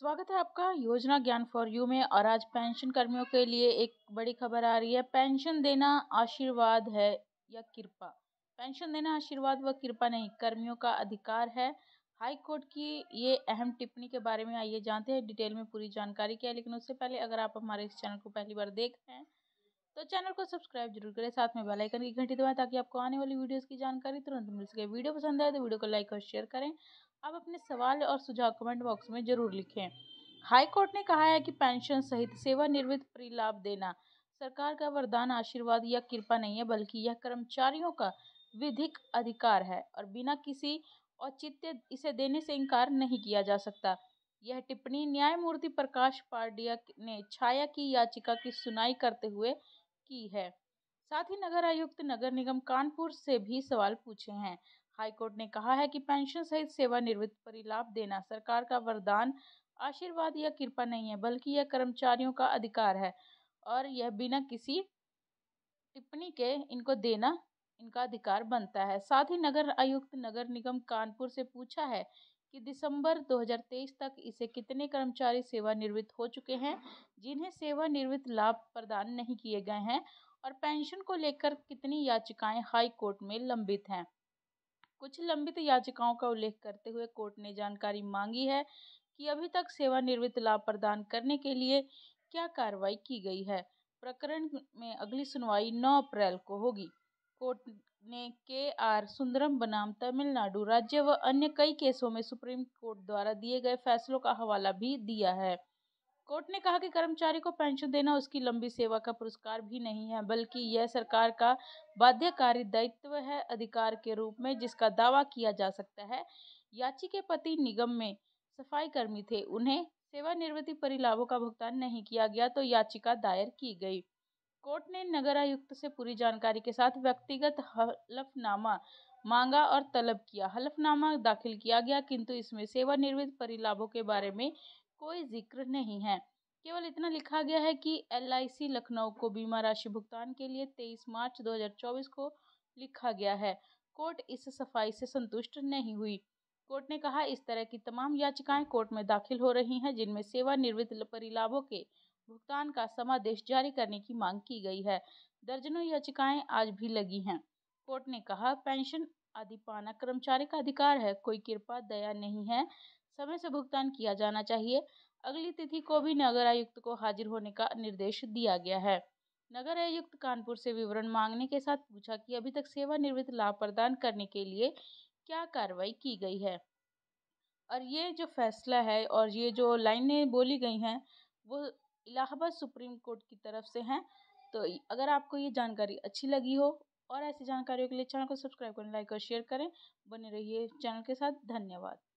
स्वागत है आपका योजना ज्ञान फॉर यू में और आज पेंशन कर्मियों के लिए एक बड़ी खबर आ रही है पेंशन देना आशीर्वाद है या कृपा पेंशन देना आशीर्वाद व कृपा नहीं कर्मियों का अधिकार है हाई कोर्ट की ये अहम टिप्पणी के बारे में आइए जानते हैं डिटेल में पूरी जानकारी क्या है लेकिन उससे पहले अगर आप हमारे इस चैनल को पहली बार देख रहे हैं तो चैनल को सब्सक्राइब जरूर करें साथ में बेल आइकन की घंटी दबाएं ताकि आपको आने वाली वीडियोस की जानकारी तुरंत मिल सके वीडियो पसंद आए तो वीडियो को लाइक और शेयर करें अब अपने सवाल और सुझाव कमेंट बॉक्स में जरूर लिखें हाई कोर्ट ने कहा है कि पेंशन सहित सेवानिवृत्त प्री लाभ देना सरकार का वरदान आशीर्वाद या कृपा नहीं है बल्कि यह कर्मचारियों का विधिक अधिकार है और बिना किसी औचित्य इसे देने से इनकार नहीं किया जा सकता यह टिप्पणी न्यायमूर्ति प्रकाश पार्डिया ने छाया की याचिका की सुनाई करते हुए की है साथ ही नगर आयुक्त नगर निगम कानपुर से भी सवाल पूछे हैं हाईकोर्ट ने कहा है कि पेंशन सहित सेवानिवृत्त परिलाभ देना सरकार का वरदान आशीर्वाद या कृपा नहीं है बल्कि यह कर्मचारियों का अधिकार है और यह बिना किसी टिप्पणी के इनको देना इनका अधिकार बनता है साथ ही नगर आयुक्त नगर निगम कानपुर से पूछा है कि दिसंबर 2023 तक इसे कितने कर्मचारी सेवानिवृत्त हो चुके हैं जिन्हें सेवानिवृत्त लाभ प्रदान नहीं किए गए हैं और पेंशन को लेकर कितनी याचिकाएं हाई कोर्ट में लंबित हैं कुछ लंबित याचिकाओं का उल्लेख करते हुए कोर्ट ने जानकारी मांगी है कि अभी तक सेवानिवृत्त लाभ प्रदान करने के लिए क्या कार्रवाई की गई है प्रकरण में अगली सुनवाई 9 अप्रैल को होगी कोर्ट ने के आर सुंदरम बनाम तमिलनाडु राज्य व अन्य कई केसों में सुप्रीम कोर्ट द्वारा दिए गए फैसलों का हवाला भी दिया है कोर्ट ने कहा कि कर्मचारी को पेंशन देना उसकी लंबी सेवा का पुरस्कार भी नहीं है बल्कि यह सरकार का बाध्यकारी दायित्व है अधिकार के रूप में जिसका दावा किया जा सकता है याची के पति निगम में सफाई कर्मी थे उन्हें सेवानिवृत्ति परिलाभों का भुगतान नहीं किया गया तो याचिका दायर की गई कोर्ट ने नगर आयुक्त से पूरी जानकारी के साथ व्यक्तिगत हलफनामा मांगा और तलब किया हलफनामा दाखिल किया गया किंतु इसमें सेवानिवृत्त परिलाभों के बारे में कोई जिक्र नहीं है केवल इतना लिखा गया है कि एल लखनऊ को बीमा राशि भुगतान के लिए 23 मार्च 2024 को लिखा गया है कोर्ट इस सफाई से संतुष्ट नहीं हुई कोर्ट ने कहा इस तरह की तमाम याचिकाएं कोर्ट में दाखिल हो रही हैं जिनमें सेवानिवृत्त परिलाभों के भुगतान का समादेश जारी करने की मांग की गई है दर्जनों याचिकाएं आज भी लगी हैं कोर्ट ने कहा पेंशन आदि पाना कर्मचारी का अधिकार है कोई कृपा दया नहीं है समय से भुगतान किया जाना चाहिए अगली तिथि को भी नगर आयुक्त को हाजिर होने का निर्देश दिया गया है नगर आयुक्त कानपुर से विवरण मांगने के साथ पूछा कि अभी तक सेवानिवृत्त लाभ प्रदान करने के लिए क्या कार्रवाई की गई है और ये जो फैसला है और ये जो लाइनें बोली गई हैं वो इलाहाबाद सुप्रीम कोर्ट की तरफ से हैं तो अगर आपको ये जानकारी अच्छी लगी हो और ऐसी जानकारियों के लिए चैनल को सब्सक्राइब करें लाइक और शेयर करें बने रहिए चैनल के साथ धन्यवाद